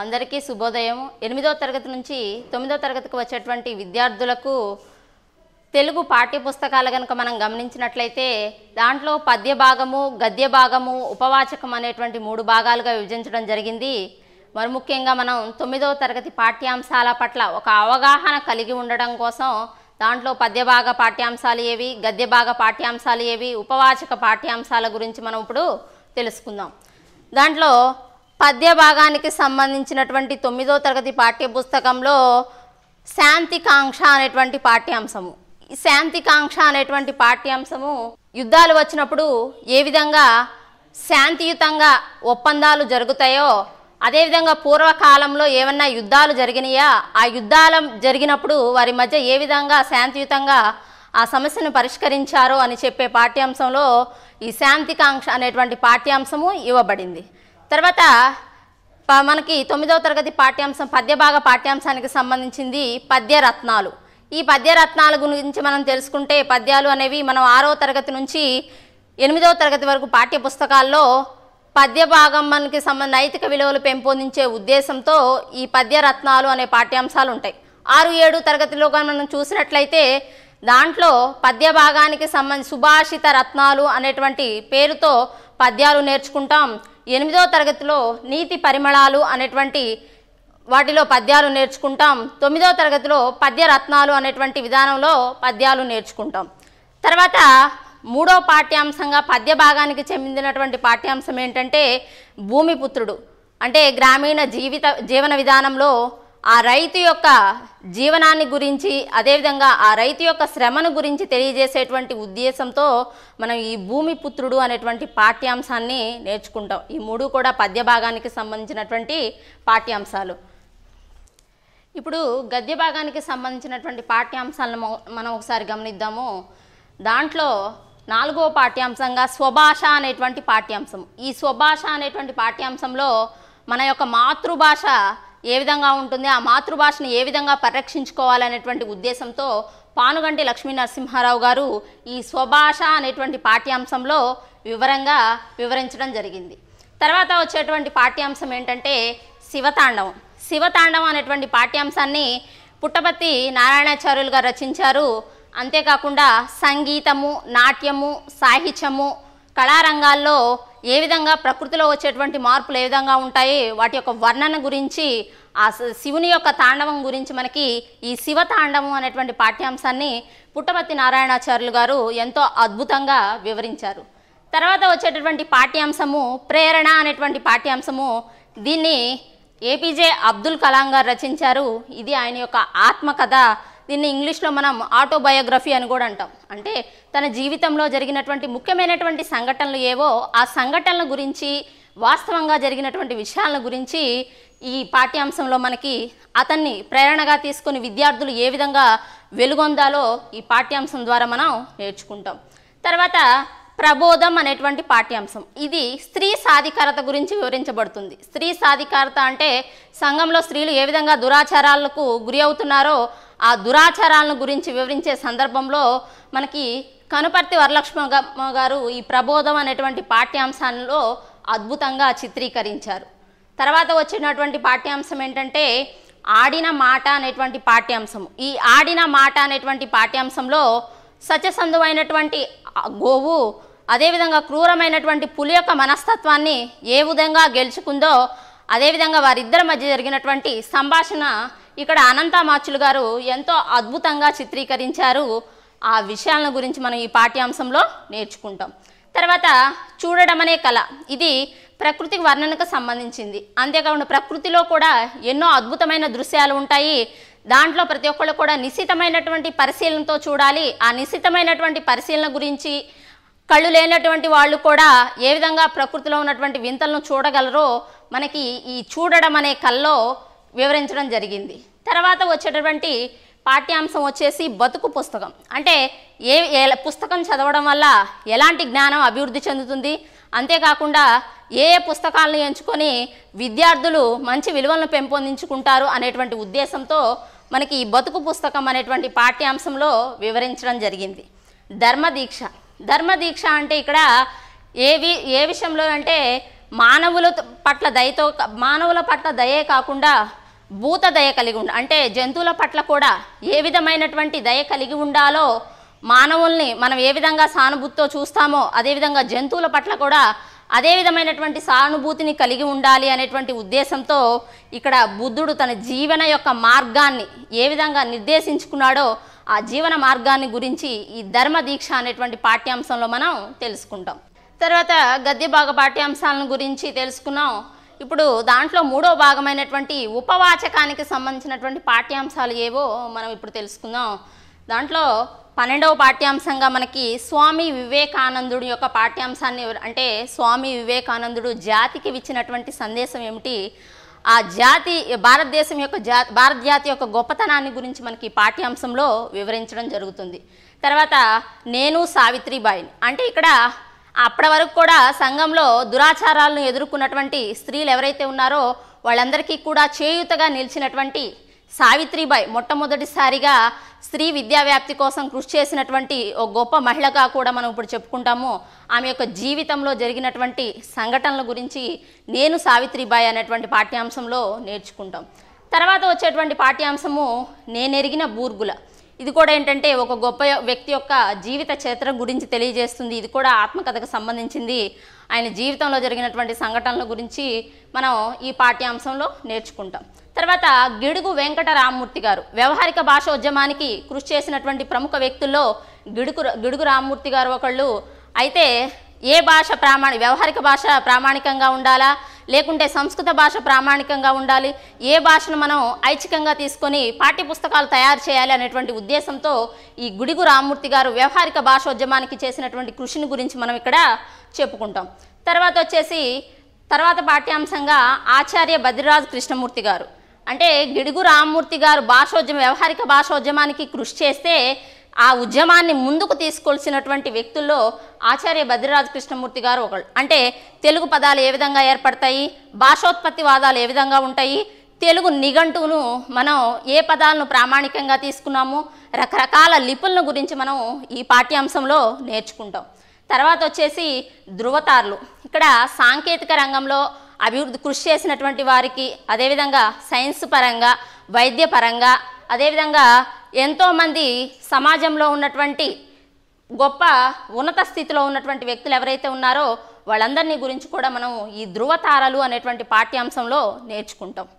అందరికీ శుభోదయం ఎనిమిదో తరగతి నుంచి తొమ్మిదో తరగతికి వచ్చేటువంటి విద్యార్థులకు తెలుగు పాఠ్యపుస్తకాలు కనుక మనం గమనించినట్లయితే దాంట్లో పద్య భాగము గద్య భాగము ఉపవాచకం అనేటువంటి మూడు భాగాలుగా విభజించడం జరిగింది మరి ముఖ్యంగా మనం తొమ్మిదవ తరగతి పాఠ్యాంశాల పట్ల ఒక అవగాహన కలిగి ఉండడం కోసం దాంట్లో పద్యభాగ పాఠ్యాంశాలు ఏవి గద్యభాగ పాఠ్యాంశాలు ఏవి ఉపవాచక పాఠ్యాంశాల గురించి మనం ఇప్పుడు తెలుసుకుందాం దాంట్లో పద్య భాగానికి సంబంధించినటువంటి తొమ్మిదో తరగతి పాఠ్యపుస్తకంలో శాంతికాంక్ష అనేటువంటి పాఠ్యాంశము ఈ శాంతికాంక్ష అనేటువంటి పాఠ్యాంశము యుద్ధాలు వచ్చినప్పుడు ఏ విధంగా శాంతియుతంగా ఒప్పందాలు జరుగుతాయో అదేవిధంగా పూర్వకాలంలో ఏమన్నా యుద్ధాలు జరిగినాయా ఆ యుద్ధాల జరిగినప్పుడు వారి మధ్య ఏ విధంగా శాంతియుతంగా ఆ సమస్యను పరిష్కరించారో అని చెప్పే పాఠ్యాంశంలో ఈ శాంతికాంక్ష అనేటువంటి పాఠ్యాంశము ఇవ్వబడింది తర్వాత మనకి తొమ్మిదవ తరగతి పాఠ్యాంశం పద్యభాగ పాఠ్యాంశానికి సంబంధించింది పద్యరత్నాలు ఈ పద్యరత్నాల గురించి మనం తెలుసుకుంటే పద్యాలు అనేవి మనం ఆరో తరగతి నుంచి ఎనిమిదవ తరగతి వరకు పాఠ్య పుస్తకాల్లో పద్యభాగం మనకి సంబంధ నైతిక విలువలు పెంపొందించే ఉద్దేశంతో ఈ పద్యరత్నాలు అనే పాఠ్యాంశాలు ఉంటాయి ఆరు ఏడు తరగతిలో కానీ మనం చూసినట్లయితే దాంట్లో పద్యభాగానికి సంబంధించి సుభాషిత రత్నాలు అనేటువంటి పేరుతో పద్యాలు నేర్చుకుంటాం ఎనిమిదో తరగతిలో నీతి పరిమళాలు అనేటువంటి వాటిలో పద్యాలు నేర్చుకుంటాం తొమ్మిదో తరగతిలో పద్యరత్నాలు అనేటువంటి విధానంలో పద్యాలు నేర్చుకుంటాం తర్వాత మూడో పాఠ్యాంశంగా పద్య భాగానికి చెందినటువంటి పాఠ్యాంశం ఏంటంటే భూమిపుత్రుడు అంటే గ్రామీణ జీవిత జీవన విధానంలో ఆ రైతు యొక్క జీవనాన్ని గురించి అదేవిధంగా ఆ రైతు యొక్క శ్రమను గురించి తెలియజేసేటువంటి ఉద్దేశంతో మనం ఈ భూమి పుత్రుడు అనేటువంటి పాఠ్యాంశాన్ని నేర్చుకుంటాం ఈ మూడు కూడా పద్య భాగానికి సంబంధించినటువంటి పాఠ్యాంశాలు ఇప్పుడు గద్య భాగానికి సంబంధించినటువంటి పాఠ్యాంశాలను మనం ఒకసారి గమనిద్దాము దాంట్లో నాలుగో పాఠ్యాంశంగా స్వభాష అనేటువంటి పాఠ్యాంశం ఈ స్వభాష అనేటువంటి పాఠ్యాంశంలో మన యొక్క మాతృభాష ఏ విధంగా ఉంటుంది ఆ మాతృభాషను ఏ విధంగా పరిరక్షించుకోవాలనేటువంటి ఉద్దేశంతో పానుగంటి లక్ష్మీ నరసింహారావు గారు ఈ స్వభాష అనేటువంటి పాఠ్యాంశంలో వివరంగా వివరించడం జరిగింది తర్వాత వచ్చేటువంటి పాఠ్యాంశం ఏంటంటే శివతాండవం శివతాండవం అనేటువంటి పాఠ్యాంశాన్ని పుట్టపత్తి నారాయణాచార్యులు గారు రచించారు అంతేకాకుండా సంగీతము నాట్యము సాహిత్యము కళారంగాల్లో ఏ విధంగా ప్రకృతిలో వచ్చేటువంటి మార్పులు ఏ విధంగా ఉంటాయి వాటి యొక్క వర్ణన గురించి ఆ శివుని యొక్క తాండవం గురించి మనకి ఈ శివ తాండవం అనేటువంటి పాఠ్యాంశాన్ని పుట్టపత్తి నారాయణాచార్యులు గారు ఎంతో అద్భుతంగా వివరించారు తర్వాత వచ్చేటటువంటి పాఠ్యాంశము ప్రేరణ అనేటువంటి పాఠ్యాంశము దీన్ని ఏపీజే అబ్దుల్ కలాం గారు రచించారు ఇది ఆయన యొక్క ఆత్మకథ దీన్ని ఇంగ్లీష్లో మనం ఆటోబయోగ్రఫీ అని కూడా అంటాం అంటే తన జీవితంలో జరిగినటువంటి ముఖ్యమైనటువంటి సంఘటనలు ఏవో ఆ సంఘటనల గురించి వాస్తవంగా జరిగినటువంటి విషయాల గురించి ఈ పాఠ్యాంశంలో మనకి అతన్ని ప్రేరణగా తీసుకుని విద్యార్థులు ఏ విధంగా వెలుగొందాలో ఈ పాఠ్యాంశం ద్వారా మనం నేర్చుకుంటాం తర్వాత ప్రబోధం అనేటువంటి పాఠ్యాంశం ఇది స్త్రీ సాధికారత గురించి వివరించబడుతుంది స్త్రీ సాధికారత అంటే సంఘంలో స్త్రీలు ఏ విధంగా దురాచారాలకు గురి అవుతున్నారో ఆ దురాచారాలను గురించి వివరించే సందర్భంలో మనకి కనుపర్తి వరలక్ష్మ గారు ఈ ప్రబోధం అనేటువంటి పాఠ్యాంశాలలో అద్భుతంగా చిత్రీకరించారు తర్వాత వచ్చినటువంటి పాఠ్యాంశం ఏంటంటే ఆడిన మాట అనేటువంటి పాఠ్యాంశము ఈ ఆడిన మాట అనేటువంటి పాఠ్యాంశంలో సత్యసంధువైనటువంటి గోవు అదేవిధంగా క్రూరమైనటువంటి పులి యొక్క మనస్తత్వాన్ని ఏ విధంగా గెలుచుకుందో అదేవిధంగా వారిద్దరి మధ్య జరిగినటువంటి సంభాషణ ఇక్కడ అనంత మాచులు గారు ఎంతో అద్భుతంగా చిత్రీకరించారు ఆ విషయాల గురించి మనం ఈ పాఠ్యాంశంలో నేర్చుకుంటాం తర్వాత చూడడం అనే కళ ఇది ప్రకృతి వర్ణనకు సంబంధించింది అంతేకాకుండా ప్రకృతిలో కూడా ఎన్నో అద్భుతమైన దృశ్యాలు ఉంటాయి దాంట్లో ప్రతి ఒక్కళ్ళు కూడా నిశ్చితమైనటువంటి పరిశీలనతో చూడాలి ఆ నిశ్చితమైనటువంటి పరిశీలన గురించి కళ్ళు లేనటువంటి వాళ్ళు కూడా ఏ విధంగా ప్రకృతిలో ఉన్నటువంటి వింతలను చూడగలరో మనకి ఈ చూడడం అనే కళ్ళలో వివరించడం జరిగింది తర్వాత వచ్చేటటువంటి పాఠ్యాంశం వచ్చేసి బతుకు పుస్తకం అంటే ఏ పుస్తకం చదవడం వల్ల ఎలాంటి జ్ఞానం అభివృద్ధి చెందుతుంది అంతేకాకుండా ఏ ఏ పుస్తకాలను ఎంచుకొని విద్యార్థులు మంచి విలువలను పెంపొందించుకుంటారు అనేటువంటి ఉద్దేశంతో మనకి ఈ బతుకు పుస్తకం అనేటువంటి పాఠ్యాంశంలో వివరించడం జరిగింది ధర్మదీక్ష ధర్మదీక్ష అంటే ఇక్కడ ఏవి ఏ విషయంలో అంటే మానవుల పట్ల దయతో మానవుల పట్ల దయే కాకుండా భూత దయ కలిగి ఉండ అంటే జంతువుల పట్ల కూడా ఏ విధమైనటువంటి దయ కలిగి ఉండాలో మానవుల్ని మనం ఏ విధంగా సానుభూతితో చూస్తామో అదేవిధంగా జంతువుల పట్ల కూడా అదే విధమైనటువంటి సానుభూతిని కలిగి ఉండాలి అనేటువంటి ఉద్దేశంతో ఇక్కడ బుద్ధుడు తన జీవన యొక్క మార్గాన్ని ఏ విధంగా నిర్దేశించుకున్నాడో ఆ జీవన మార్గాన్ని గురించి ఈ ధర్మ దీక్ష అనేటువంటి పాఠ్యాంశంలో మనం తెలుసుకుంటాం తర్వాత గద్యభాగ భాగ పాఠ్యాంశాలను గురించి తెలుసుకున్నాం ఇప్పుడు దాంట్లో మూడో భాగమైనటువంటి ఉపవాచకానికి సంబంధించినటువంటి పాఠ్యాంశాలు ఏవో మనం ఇప్పుడు తెలుసుకుందాం దాంట్లో పన్నెండవ పాఠ్యాంశంగా మనకి స్వామి వివేకానందుడి యొక్క పాఠ్యాంశాన్ని అంటే స్వామి వివేకానందుడు జాతికి ఇచ్చినటువంటి సందేశం ఏమిటి ఆ జాతి భారతదేశం యొక్క జా భారత జాతి యొక్క గొప్పతనాన్ని గురించి మనకి పాఠ్యాంశంలో వివరించడం జరుగుతుంది తర్వాత నేను సావిత్రిబాయిని అంటే ఇక్కడ అప్పటి వరకు కూడా సంఘంలో దురాచారాలను ఎదుర్కొన్నటువంటి స్త్రీలు ఎవరైతే ఉన్నారో వాళ్ళందరికీ కూడా చేయూతగా నిలిచినటువంటి సావిత్రిబాయి మొట్టమొదటిసారిగా స్త్రీ విద్యా వ్యాప్తి కోసం కృషి చేసినటువంటి ఒక గొప్ప మహిళగా కూడా మనం ఇప్పుడు చెప్పుకుంటాము ఆమె యొక్క జీవితంలో జరిగినటువంటి సంఘటనల గురించి నేను సావిత్రిబాయి అనేటువంటి పాఠ్యాంశంలో నేర్చుకుంటాం తర్వాత వచ్చేటువంటి పాఠ్యాంశము నేనెరిగిన బూర్గుల ఇది కూడా ఏంటంటే ఒక గొప్ప వ్యక్తి యొక్క జీవిత చరిత్ర గురించి తెలియజేస్తుంది ఇది కూడా ఆత్మకథకు సంబంధించింది ఆయన జీవితంలో జరిగినటువంటి సంఘటనల గురించి మనం ఈ పాఠ్యాంశంలో నేర్చుకుంటాం తర్వాత గిడుగు వెంకట రామ్మూర్తి గారు వ్యవహారిక భాష ఉద్యమానికి కృషి చేసినటువంటి ప్రముఖ వ్యక్తుల్లో గిడుగు గిడుగు రామ్మూర్తి గారు ఒకళ్ళు అయితే ఏ భాష ప్రామాణి వ్యవహారిక భాష ప్రామాణికంగా ఉండాలా లేకుంటే సంస్కృత భాష ప్రామాణికంగా ఉండాలి ఏ భాషను మనం ఐచ్ఛికంగా తీసుకొని పాఠ్యపుస్తకాలు తయారు చేయాలి అనేటువంటి ఉద్దేశంతో ఈ గుడిగు రామ్మూర్తి గారు వ్యవహారిక భాషోద్యమానికి చేసినటువంటి కృషిని గురించి మనం ఇక్కడ చెప్పుకుంటాం తర్వాత వచ్చేసి తర్వాత పాఠ్యాంశంగా ఆచార్య బద్రిరాజు కృష్ణమూర్తి గారు అంటే గిడుగు రామ్మూర్తి గారు భాషోద్యమ వ్యవహారిక భాషోద్యమానికి కృషి చేస్తే ఆ ఉద్యమాన్ని ముందుకు తీసుకొల్సినటువంటి వ్యక్తుల్లో ఆచార్య భద్రరాజు కృష్ణమూర్తి గారు ఒకళ్ళు అంటే తెలుగు పదాలు ఏ విధంగా ఏర్పడతాయి భాషోత్పత్తి వాదాలు ఏ విధంగా ఉంటాయి తెలుగు నిఘంటువును మనం ఏ పదాలను ప్రామాణికంగా తీసుకున్నాము రకరకాల లిపులను గురించి మనం ఈ పాఠ్యాంశంలో నేర్చుకుంటాం తర్వాత వచ్చేసి ధృవతారులు ఇక్కడ సాంకేతిక రంగంలో అభివృద్ధి కృషి చేసినటువంటి వారికి అదేవిధంగా సైన్స్ పరంగా వైద్య పరంగా అదేవిధంగా ఎంతోమంది సమాజంలో ఉన్నటువంటి గొప్ప ఉన్నత స్థితిలో ఉన్నటువంటి వ్యక్తులు ఎవరైతే ఉన్నారో వాళ్ళందరినీ గురించి కూడా మనం ఈ ధృవతారలు అనేటువంటి పాఠ్యాంశంలో నేర్చుకుంటాం